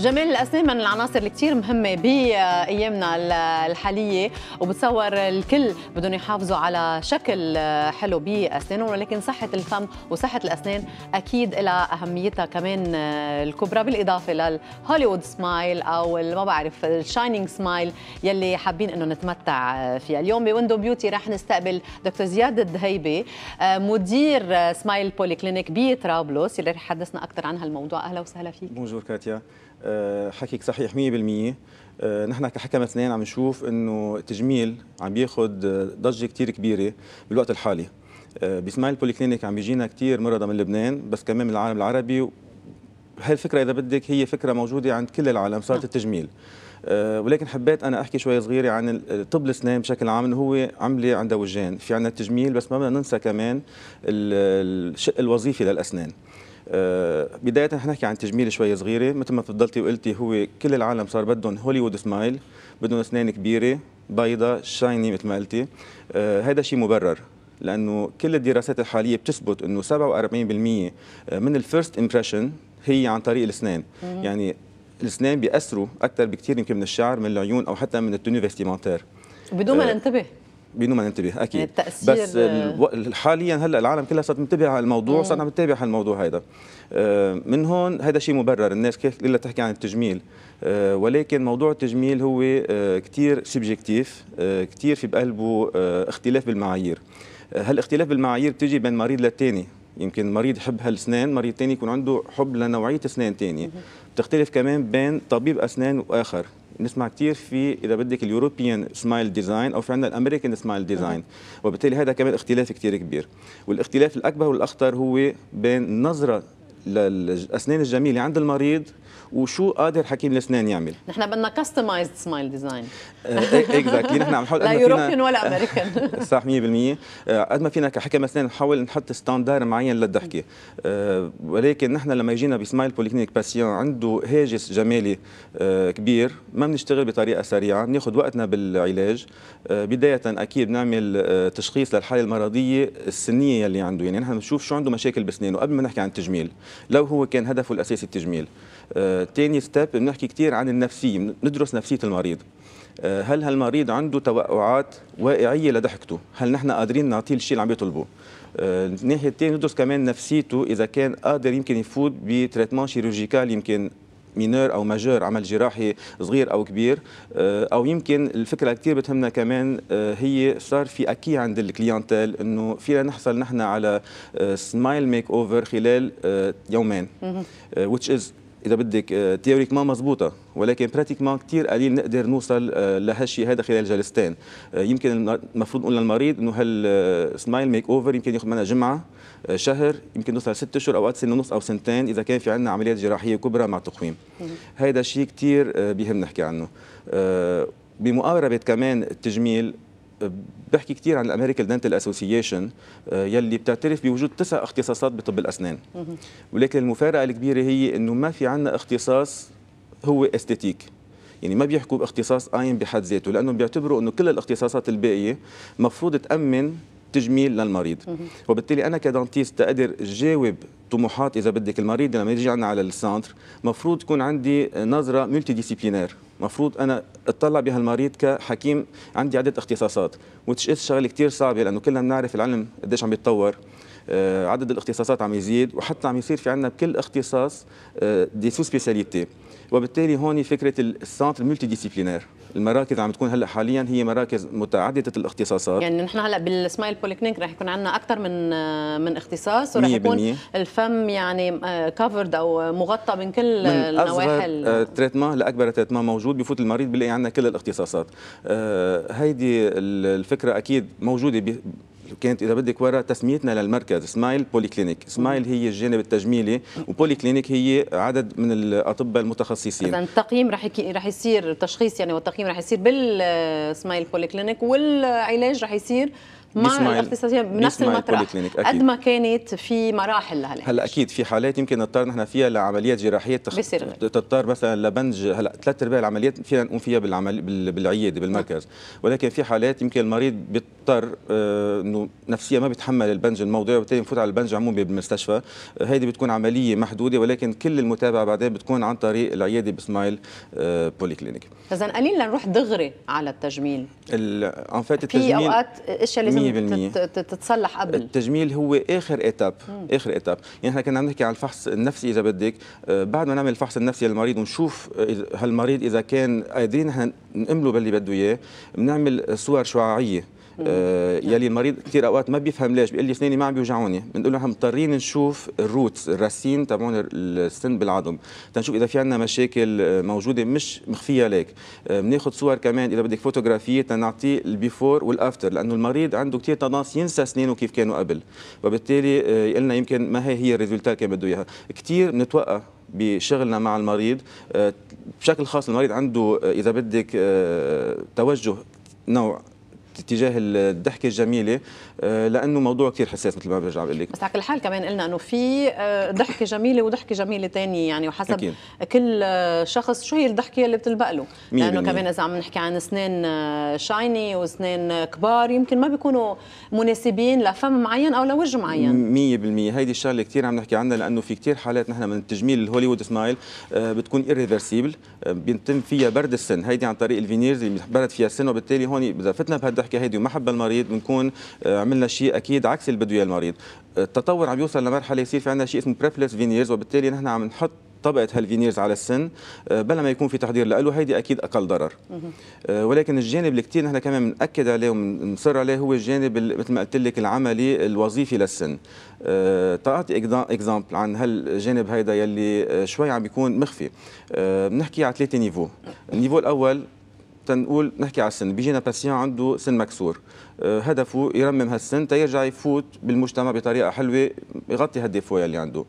جمال الاسنان من العناصر اللي كثير مهمه بايامنا الحاليه وبتصور الكل بدهم يحافظوا على شكل حلو باسنانهم ولكن صحه الفم وصحه الاسنان اكيد لها اهميتها كمان الكبرى بالاضافه للهوليوود سمايل او ما بعرف الشاينينج سمايل يلي حابين انه نتمتع فيها اليوم بويندو بيوتي رح نستقبل دكتور زياد الدهيبي مدير سمايل بوليكلينيك بطرابلس يلي رح يحدثنا اكثر عن هالموضوع اهلا وسهلا فيك بونجور كاتيا آه، حكيك صحيح 100% آه، نحن كحكم اثنين عم نشوف انه التجميل عم بياخذ ضجه كثير كبيره بالوقت الحالي آه، بسمايل بوليكلينيك عم بيجينا كثير مرضى من لبنان بس كمان من العالم العربي هالفكره اذا بدك هي فكره موجوده عند كل العالم صارت نعم. التجميل ولكن حبيت انا احكي شوي صغيره عن طب الاسنان بشكل عام انه هو عمله عنده وجهين في عندنا التجميل بس ما بدنا ننسى كمان الشق الوظيفي للاسنان آه، بداية نحكي عن تجميل شوي صغيرة مثل ما تفضلتي وقلتي هو كل العالم صار بدهم هوليوود سمايل بدهم أسنان كبيرة بيضة شايني مثل ما قلتي هذا آه، شيء مبرر لأنه كل الدراسات الحالية بتثبت أنه 47% آه، من الفيرست امبريشن هي عن طريق الأسنان يعني الأسنان بيأثروا أكثر بكثير يمكن من الشعر من العيون أو حتى من التوني فيستيمونتير بدون ما ننتبه بدون ما ننتبه اكيد يعني بس حاليا هلا العالم كلها صارت تنتبه على الموضوع صرنا عم نتابع هالموضوع هيدا هذا آه، من هون هذا شيء مبرر الناس كيف الا تحكي عن التجميل آه، ولكن موضوع التجميل هو آه، كثير سبجكتيف كثير في بقلبه اختلاف بالمعايير هالاختلاف بالمعايير بتيجي بين مريض للثاني يمكن مريض يحب هالسنان مريض ثاني يكون عنده حب لنوعيه اسنان ثانيه تختلف كمان بين طبيب اسنان واخر نسمع كثير في اذا بدك اليوروبيان سمايل ديزاين او في عندنا الامريكان سمايل ديزاين وبالتالي هذا كمان اختلاف كثير كبير والاختلاف الاكبر والاخطر هو بين نظره للاسنان الجميله عند المريض وشو قادر حكيم الاسنان يعمل نحن بدنا كاستمايزد سمايل ديزاين اكزاكتلي نحن عم نحاول لا يوروبيان ولا امريكان صح 100% آه، قد ما فينا كحكم اسنان نحاول نحط ستاندار معين للضحكه أه ولكن نحن لما يجينا بسمايل بوليكلينيك باسيون عنده هاجس جمالي أه كبير ما بنشتغل بطريقه سريعه بناخذ وقتنا بالعلاج أه بدايه اكيد بنعمل آه، تشخيص للحاله المرضيه السنيه اللي عنده يعني نحن بنشوف شو عنده مشاكل بسنانه قبل ما نحكي عن التجميل لو هو كان هدفه الاساسي التجميل ثاني آه، ستيب بنحكي كثير عن النفسيه ندرس نفسيه المريض آه، هل هالمريض عنده توقعات واقعيه لضحكته هل نحن قادرين نعطيه الشيء اللي عم يطلبه آه، الناحيه الثانيه ندرس كمان نفسيته اذا كان قادر يمكن يفوت بتريتمون شيروجيكال يمكن مينور او ماجور عمل جراحي صغير او كبير آه، او يمكن الفكره كثير بتهمنا كمان آه، هي صار في اكي عند الكليانتيل انه فينا نحصل نحن على سمايل ميك اوفر خلال آه، يومين which is اذا بدك تيوريك آه، ما مزبوطه ولكن براتيك ما كثير قليل نقدر نوصل آه، لهالشيء هذا خلال جلستين آه، يمكن المفروض نقول للمريض انه هالسمايل ميك اوفر يمكن ياخذ منا جمعه شهر يمكن نوصل ست اشهر اوقات سنه ونص او سنتين اذا كان في عندنا عمليات جراحيه كبرى مع تقويم هذا الشيء كثير بيهم نحكي عنه بمقاربه كمان التجميل بحكي كثير عن الامريكان دنتال اسوسيشن آه، يلي بتعترف بوجود تسع اختصاصات بطب الاسنان ولكن المفارقه الكبيره هي انه ما في عندنا اختصاص هو استاتيك يعني ما بيحكوا باختصاص قايم بحد ذاته لانهم بيعتبروا انه كل الاختصاصات الباقيه مفروض تامن تجميل للمريض وبالتالي انا كدنتيست اقدر جاوب الطموحات اذا بدك المريض لما يجي عندنا على السنتر مفروض تكون عندي نظره ملتي ديسيبلينير مفروض انا اطلع بهالمريض كحكيم عندي عده اختصاصات وتش شغله كثير صعبه لانه كلنا بنعرف العلم قديش عم يتطور آه، عدد الاختصاصات عم يزيد وحتى عم يصير في عندنا بكل اختصاص دي سو سبيسياليتي وبالتالي هون فكره السنتر ملتي ديسيبلينير المراكز عم تكون هلا حاليا هي مراكز متعدده الاختصاصات يعني نحن هلا بالسمايل بوليكلينك رح يكون عندنا اكثر من من اختصاص ورح يكون الفم يعني كفرد آه، او مغطى من كل من النواحي تريتما آه، لاكبر تريتما موجود بفوت المريض بيلاقي عندنا كل الاختصاصات آه، هيدي الفكره اكيد موجوده كانت اذا بدك ورا تسميتنا للمركز سمايل بولي كلينيك سمايل هي الجانب التجميلي وبولي كلينيك هي عدد من الاطباء المتخصصين اذا التقييم رح راح يصير تشخيص يعني والتقييم راح يصير بالسمايل بولي كلينيك والعلاج راح يصير مع الاختصاصيه بنفس المطرح قد ما كانت في مراحل لهلا هلا اكيد في حالات يمكن نضطر نحن فيها لعمليات جراحيه تخ... تضطر مثلا لبنج هلا ثلاث ارباع العمليات فينا نقوم فيها بالعمل بالعياده بالمركز نعم. ولكن في حالات يمكن المريض بيضطر آه، انه نفسيا ما بيتحمل البنج الموضوع وبالتالي بفوت على البنج عمومي بالمستشفى هيدي بتكون عمليه محدوده ولكن كل المتابعه بعدين بتكون عن طريق العياده بسمايل بولي كلينيك اذا قليل لنروح دغري على التجميل ال... في التجميل في اوقات اشياء لازم لازم تتصلح قبل التجميل هو اخر ايتاب اخر ايتاب يعني احنا كنا عم نحكي على الفحص النفسي اذا بدك آه، بعد ما نعمل الفحص النفسي للمريض ونشوف آه، هالمريض اذا كان قادرين احنا نأمله باللي بده اياه بنعمل صور شعاعيه آه، يلي المريض كثير اوقات ما بيفهم ليش بيقول لي اسناني ما عم بيوجعوني بنقول له نحن مضطرين نشوف الروت الراسين تبعون السن بالعظم تنشوف اذا في عندنا مشاكل آه، موجوده مش مخفيه لك آه، بناخذ صور كمان اذا بدك فوتوغرافيه تنعطيه البيفور والافتر لانه المريض عنده كثير تناص ينسى اسنانه كيف كانوا قبل وبالتالي يقلنا يمكن ما هي هي الريزلتات اللي كان بده اياها كثير بنتوقع بشغلنا مع المريض بشكل خاص المريض عنده اذا بدك توجه نوع تجاه الضحكه الجميله آه، لانه موضوع كثير حساس مثل ما برجع بقول لك بس على كل حال كمان قلنا انه في آه، ضحكه جميله وضحكه جميله ثانيه يعني وحسب أكيد. كل آه، شخص شو هي الضحكه اللي بتلبق له لانه كمان اذا عم نحكي عن اسنان شايني واسنان كبار يمكن ما بيكونوا مناسبين لفم معين او لوجه معين 100% هيدي الشغله كثير عم نحكي عنها لانه في كثير حالات نحن من التجميل الهوليوود سمايل بتكون irreversible بيتم فيها برد السن هيدي عن طريق الفينيرز اللي برد فيها السن وبالتالي هون اذا فتنا بهذا هيدي وما حب المريض بنكون آه، عملنا شيء اكيد عكس اللي بده اياه المريض آه، التطور عم يوصل لمرحله يصير في عندنا شيء اسمه بريفلس فينيرز وبالتالي نحن عم نحط طبقه هالفينيرز على السن آه، بلا ما يكون في تحضير له هيدي اكيد اقل ضرر ولكن الجانب اللي كثير نحن كمان بناكد عليه وبنصر عليه هو الجانب مثل ما قلت لك العملي الوظيفي للسن تعطي اكزامبل عن هالجانب هيدا يلي شوي عم بيكون مخفي بنحكي على ثلاثه نيفو النيفو الاول تنقول نحكي على السن بيجينا باسيان عنده سن مكسور آه، هدفه يرمم هالسن تيرجع يفوت بالمجتمع بطريقه حلوه يغطي هالديفويا اللي عنده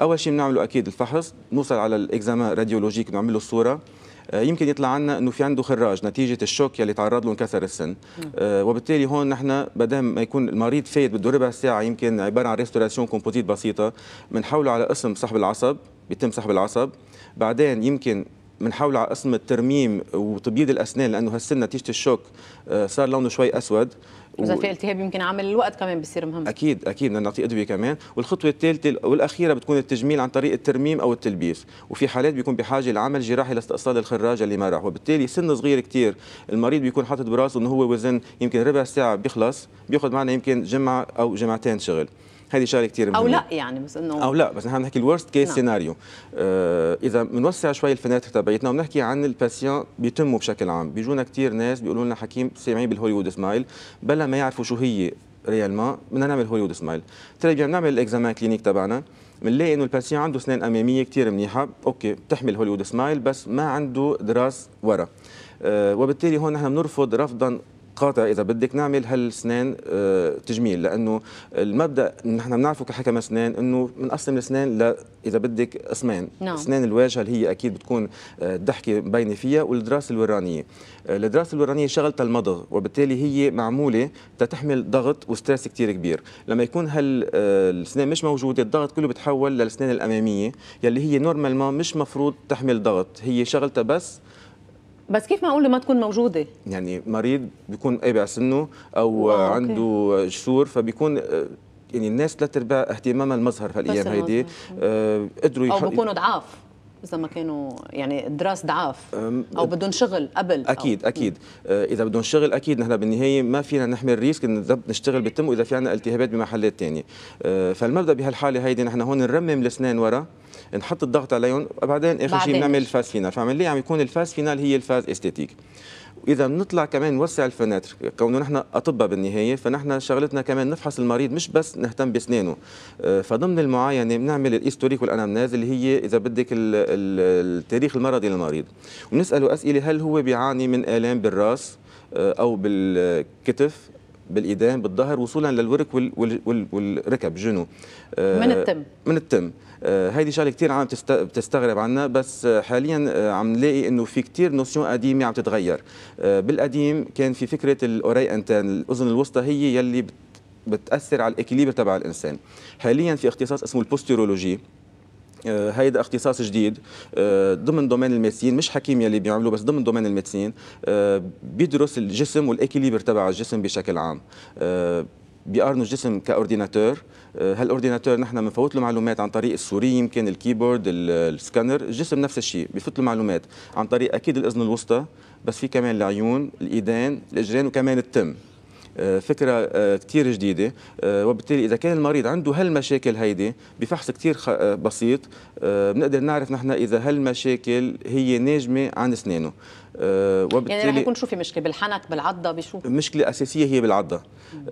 اول شيء بنعمله اكيد الفحص نوصل على الاكزامان راديولوجيك بنعمل له الصوره آه، يمكن يطلع عنا انه في عنده خراج نتيجه الشوك يلي تعرض له انكسر السن آه وبالتالي هون نحن بدل ما يكون المريض فايت بده ربع ساعه يمكن عباره عن ريستوراسيون كومبوزيت بسيطه بنحوله على اسم سحب العصب بيتم سحب العصب بعدين يمكن بنحاول على قسم الترميم وتبييض الاسنان لانه هالسن نتيجه الشوك آه، صار لونه شوي اسود واذا في التهاب يمكن عامل الوقت كمان بصير مهم اكيد اكيد بدنا نعطيه ادويه كمان والخطوه الثالثه والاخيره بتكون التجميل عن طريق الترميم او التلبيس وفي حالات بيكون بحاجه لعمل جراحي لاستئصال الخراج اللي ما راح وبالتالي سن صغير كثير المريض بيكون حاطط براسه انه هو وزن يمكن ربع ساعه بيخلص بياخذ معنا يمكن جمعه او جمعتين شغل هذه شغله كثير مهمه او لا يعني بس انه او لا بس نحن بنحكي الورست كيس سيناريو آه اذا بنوسع شوي الفناتر تبعيتنا وبنحكي عن الباسيان بيتموا بشكل عام بيجونا كثير ناس بيقولوا لنا حكيم سامعين بالهوليوود سمايل بلا ما يعرفوا شو هي ريالمون بدنا نعمل هوليوود سمايل ترى بنعمل الاكزامان كلينيك تبعنا بنلاقي انه الباسيان عنده اسنان اماميه كثير منيحه اوكي بتحمل هوليوود سمايل بس ما عنده دراس ورا أه وبالتالي هون نحن بنرفض رفضا قاطع اذا بدك نعمل هالسنان آه، تجميل لانه المبدا نحن بنعرفه كحكم اسنان انه بنقسم الاسنان ل اذا بدك قسمين نعم. اسنان الواجهه اللي هي اكيد بتكون آه، الضحكه مبينه فيها والدراسه الورانيه آه، الدراسه الورانيه شغلتها المضغ وبالتالي هي معموله تتحمل ضغط وستريس كثير كبير لما يكون هالاسنان مش موجوده الضغط كله بتحول للاسنان الاماميه يلي هي نورمالمون مش مفروض تحمل ضغط هي شغلتها بس بس كيف معقول ما تكون موجوده يعني مريض بيكون قابع سنه او عنده جسور فبيكون آه، يعني الناس ثلاث ارباع اهتمامها المظهر هالايام هيدي آه قدروا او بيكونوا ضعاف اذا ما كانوا يعني الدراسه ضعاف او بدهم شغل قبل اكيد أو. اكيد آه اذا بدهم شغل اكيد نحن بالنهايه ما فينا الريسك ريسك نشتغل بالتم واذا في عندنا التهابات بمحلات ثانيه آه فالمبدا بهالحاله هيدي نحن هون نرمم الاسنان ورا نحط الضغط عليهم بعدين اخر شيء بنعمل الفاز فينال فعمليا عم يعني يكون الفاز فينال هي الفاز استاتيك واذا بنطلع كمان نوسع الفناتر كونه نحن اطباء بالنهايه فنحن شغلتنا كمان نفحص المريض مش بس نهتم باسنانه آه، فضمن المعاينه بنعمل الايستوريك والانامناز اللي هي اذا بدك التاريخ المرضي للمريض ونساله اسئله هل هو بيعاني من الام بالراس آه، او بالكتف بالايدين بالظهر وصولا للورك والركب جنو آه، من التم من التم آه، هيدي شغله كثير عم بتستغرب عنا بس حاليا آه، عم نلاقي انه في كثير نوسيون قديمه عم تتغير بالقديم كان في فكره الاوري انتان الاذن الوسطى هي يلي بتاثر على الاكليبر تبع الانسان حاليا في اختصاص اسمه البوستيرولوجي آه، هيدا اختصاص جديد آه، ضمن دومين الميدسين مش حكيم يلي بيعملوا بس ضمن دومين الميدسين آه، بيدرس الجسم والاكيليبر تبع الجسم بشكل عام بيقارنوا الجسم كاورديناتور هالاورديناتور نحن بنفوت له معلومات عن طريق السوري يمكن الكيبورد السكانر الجسم نفس الشيء بفوت له معلومات عن طريق اكيد الاذن الوسطى بس في كمان العيون الايدين الاجرين وكمان التم آه، فكره آه، كثير جديده آه، وبالتالي اذا كان المريض عنده هالمشاكل هيدي بفحص كثير بسيط بنقدر نعرف نحن اذا هالمشاكل هي ناجمه عن اسنانه آه، وبالتالي يعني رح يكون شو في مشكله بالحنك بالعضه بشو مشكله اساسيه هي بالعضه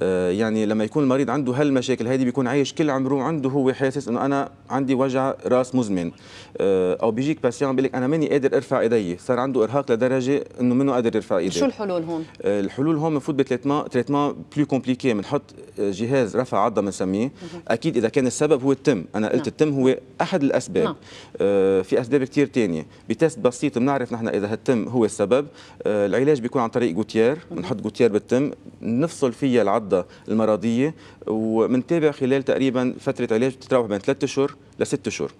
آه، يعني لما يكون المريض عنده هالمشاكل هذه بيكون عايش كل عمره عنده هو حاسس انه انا عندي وجع راس مزمن آه، او بيجيك باسيون بيقول لك انا ماني قادر ارفع ايدي صار عنده ارهاق لدرجه انه منه قادر يرفع ايدي شو الحلول هون الحلول هون بنفوت بتريتمون تريتمون بلو كومبليكي بنحط جهاز رفع عضه بنسميه اكيد اذا كان السبب هو التم انا قلت نعم. التم هو احد الاسباب نعم. في اسباب كثير ثانيه بتست بسيط بنعرف نحن اذا التم هو السبب آه، العلاج بيكون عن طريق جوتيير بنحط جوتيير بالتم نفصل فيها العضه المرضيه وبنتابع خلال تقريبا فتره علاج بتتراوح بين 3 اشهر لست اشهر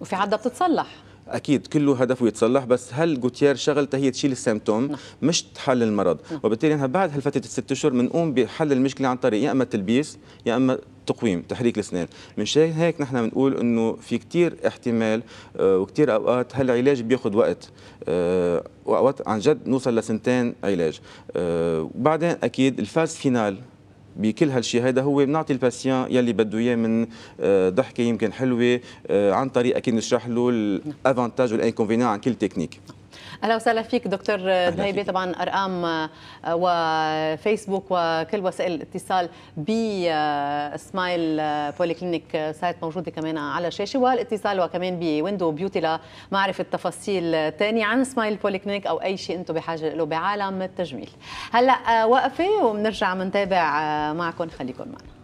وفي عضه بتتصلح اكيد كله هدفه يتصلح بس هل جوتيير شغلتها هي تشيل السيمتوم نعم. مش تحل المرض نعم. وبالتالي نحن بعد هالفتره الست اشهر بنقوم بحل المشكله عن طريق يا اما تلبيس يا اما تقويم تحريك الاسنان من شان هيك نحن بنقول انه في كثير احتمال آه، وكثير اوقات هالعلاج بياخذ وقت آه، واوقات عن جد نوصل لسنتين علاج وبعدين آه، اكيد الفاز فينال بكل هالشيء هذا هو بنعطي الباسيان يلي بده اياه من آه، ضحكه يمكن حلوه آه، عن طريق اكيد نشرح له الافانتاج نعم. والانكونفينيان عن كل تكنيك اهلا وسهلا فيك دكتور دهيبي طبعا ارقام آه، وفيسبوك وكل وسائل الاتصال سمايل بولي كلينيك سايت موجوده كمان على الشاشه والاتصال وكمان بويندو بيوتي لمعرفه تفاصيل ثانيه عن سمايل بولي كلينيك او اي شيء انتم بحاجه له بعالم التجميل هلا آه، وقفه وبنرجع بنتابع آه، معكم خليكم معنا